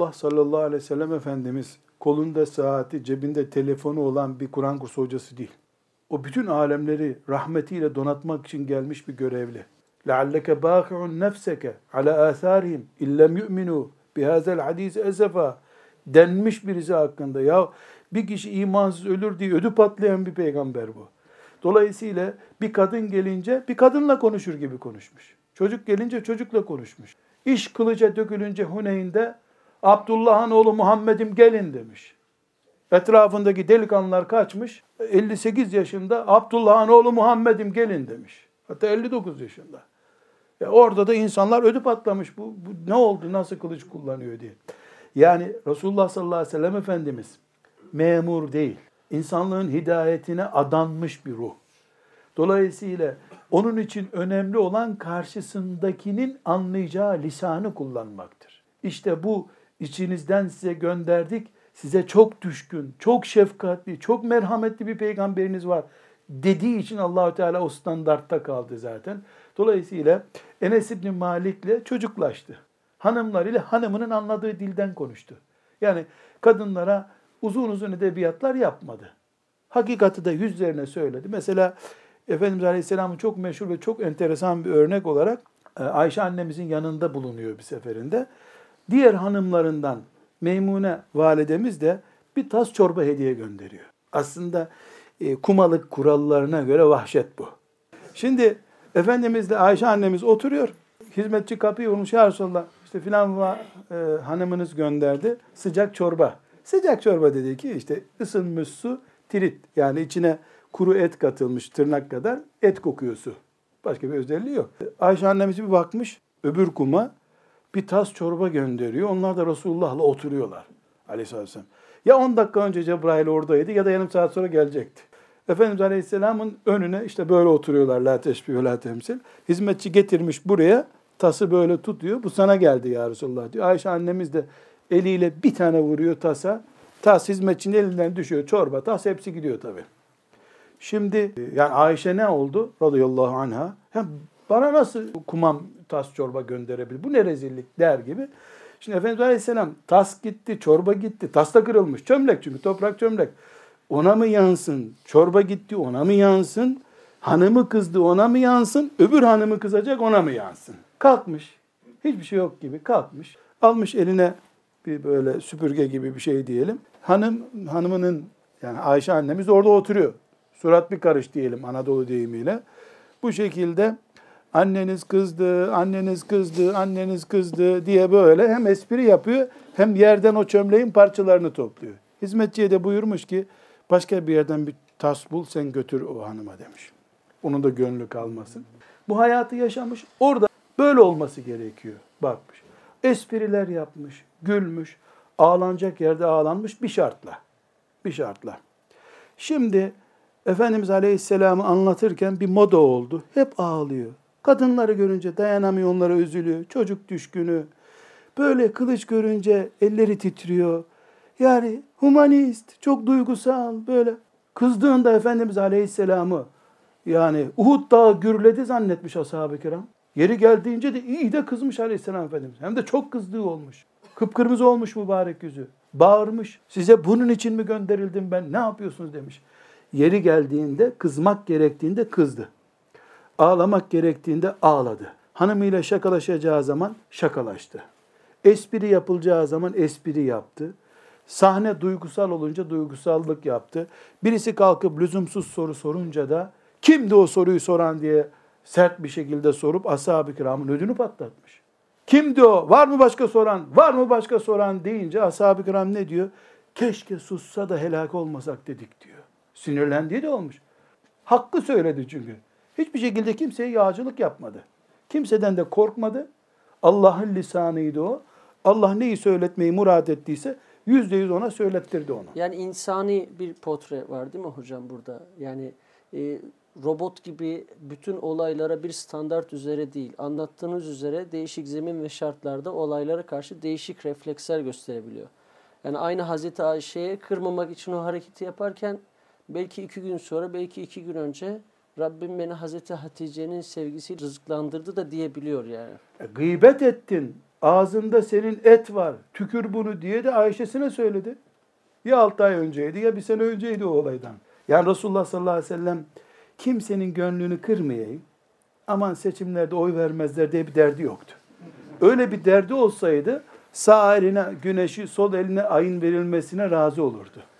Allah sallallahu aleyhi ve sellem Efendimiz kolunda saati, cebinde telefonu olan bir Kur'an kursu hocası değil. O bütün alemleri rahmetiyle donatmak için gelmiş bir görevli. لَعَلَّكَ بَاقِعُ نَفْسَكَ عَلَى آثَارِهِمْ اِلَّمْ يُؤْمِنُوا بِهَذَا الْحَد۪يسِ اَسَفَا denmiş birisi hakkında. Ya bir kişi imansız ölür diye ödü patlayan bir peygamber bu. Dolayısıyla bir kadın gelince bir kadınla konuşur gibi konuşmuş. Çocuk gelince çocukla konuşmuş. İş kılıca dökülünce Huneyn'de Abdullah'ın oğlu Muhammed'im gelin demiş. Etrafındaki delikanlılar kaçmış. 58 yaşında Abdullah'ın oğlu Muhammed'im gelin demiş. Hatta 59 yaşında. Ya orada da insanlar ödüp patlamış. Bu, bu ne oldu, nasıl kılıç kullanıyor diye. Yani Resulullah sallallahu aleyhi ve sellem Efendimiz memur değil. İnsanlığın hidayetine adanmış bir ruh. Dolayısıyla onun için önemli olan karşısındakinin anlayacağı lisanı kullanmaktır. İşte bu içinizden size gönderdik. Size çok düşkün, çok şefkatli, çok merhametli bir peygamberiniz var dediği için Allahü Teala o standartta kaldı zaten. Dolayısıyla Enes İbni Malik'le çocuklaştı. Hanımlar ile hanımının anladığı dilden konuştu. Yani kadınlara uzun uzun edebiyatlar yapmadı. Hakikati de yüzlerine söyledi. Mesela Efendimiz Aleyhisselam'ın çok meşhur ve çok enteresan bir örnek olarak e, Ayşe annemizin yanında bulunuyor bir seferinde. Diğer hanımlarından Meymune validemiz de bir tas çorba hediye gönderiyor. Aslında e, kumalık kurallarına göre vahşet bu. Şimdi Efendimizle Ayşe annemiz oturuyor. Hizmetçi kapıyı vurmuş ya Resulallah işte filan va, e, hanımınız gönderdi sıcak çorba. Sıcak çorba dedi ki işte ısınmış su tirit yani içine kuru et katılmış tırnak kadar et kokuyor su. Başka bir özelliği yok. Ayşe annemiz bir bakmış öbür kuma bir tas çorba gönderiyor. Onlar da Resulullah'la oturuyorlar aleyhissalatü vesselam. Ya 10 dakika önce Cebrail oradaydı ya da yarım saat sonra gelecekti. Efendimiz Aleyhisselam'ın önüne işte böyle oturuyorlar la teşbih la temsil. Hizmetçi getirmiş buraya tası böyle tutuyor. Bu sana geldi ya Resulullah diyor. Ayşe annemiz de eliyle bir tane vuruyor tasa. Tas hizmetçinin elinden düşüyor. Çorba tas hepsi gidiyor tabii. Şimdi yani Ayşe ne oldu? Radıyallahu anha. Hem bana nasıl kumam tas çorba gönderebilir? Bu ne rezillik der gibi. Şimdi Efendimiz Aleyhisselam tas gitti, çorba gitti. Tas da kırılmış. Çömlek çünkü toprak çömlek. Ona mı yansın? Çorba gitti ona mı yansın? Hanımı kızdı ona mı yansın? Öbür hanımı kızacak ona mı yansın? Kalkmış. Hiçbir şey yok gibi kalkmış. Almış eline bir böyle süpürge gibi bir şey diyelim. Hanım hanımının yani Ayşe annemiz orada oturuyor. Surat bir karış diyelim Anadolu deyimiyle. Bu şekilde anneniz kızdı, anneniz kızdı, anneniz kızdı diye böyle hem espri yapıyor hem yerden o çömleğin parçalarını topluyor. Hizmetçiye de buyurmuş ki başka bir yerden bir tas bul sen götür o hanıma demiş. Onun da gönlü kalmasın. Bu hayatı yaşamış orada böyle olması gerekiyor bakmış. Espriler yapmış, gülmüş, ağlanacak yerde ağlanmış bir şartla. Bir şartla. Şimdi Efendimiz Aleyhisselam'ı anlatırken bir moda oldu. Hep ağlıyor. Kadınları görünce dayanamıyor onlara üzülüyor. Çocuk düşkünü. Böyle kılıç görünce elleri titriyor. Yani humanist, çok duygusal böyle. Kızdığında Efendimiz Aleyhisselam'ı yani Uhud Dağı gürledi zannetmiş ashab-ı kiram. Yeri geldiğince de iyi de kızmış Aleyhisselam Efendimiz. Hem de çok kızdığı olmuş. Kıpkırmızı olmuş mübarek yüzü. Bağırmış. Size bunun için mi gönderildim ben? Ne yapıyorsunuz demiş. Yeri geldiğinde kızmak gerektiğinde kızdı. Ağlamak gerektiğinde ağladı. Hanımıyla şakalaşacağı zaman şakalaştı. Espri yapılacağı zaman espri yaptı. Sahne duygusal olunca duygusallık yaptı. Birisi kalkıp lüzumsuz soru sorunca da kimdi o soruyu soran diye sert bir şekilde sorup ashab-ı kiramın ödünü patlatmış. Kimdi o? Var mı başka soran? Var mı başka soran deyince ashab-ı kiram ne diyor? Keşke sussa da helak olmasak dedik diyor. Sinirlendiği de olmuş. Hakkı söyledi çünkü. Hiçbir şekilde kimseye yağcılık yapmadı. Kimseden de korkmadı. Allah'ın lisanıydı o. Allah neyi söyletmeyi murat ettiyse yüzde yüz ona söylettirdi onu. Yani insani bir potre var değil mi hocam burada? Yani e, robot gibi bütün olaylara bir standart üzere değil, anlattığınız üzere değişik zemin ve şartlarda olaylara karşı değişik refleksler gösterebiliyor. Yani aynı Hazreti Ayşe'ye kırmamak için o hareketi yaparken belki iki gün sonra, belki iki gün önce Rabbim beni Hazreti Hatice'nin sevgisiyle rızıklandırdı da diyebiliyor yani. E, gıybet ettin. Ağzında senin et var. Tükür bunu diye de Ayşe'sine söyledi. Ya 6 ay önceydi ya bir sene önceydi o olaydan. Yani Resulullah sallallahu aleyhi ve sellem kimsenin gönlünü kırmayayım. Aman seçimlerde oy vermezler diye bir derdi yoktu. Öyle bir derdi olsaydı sağ eline güneşi, sol eline ayın verilmesine razı olurdu.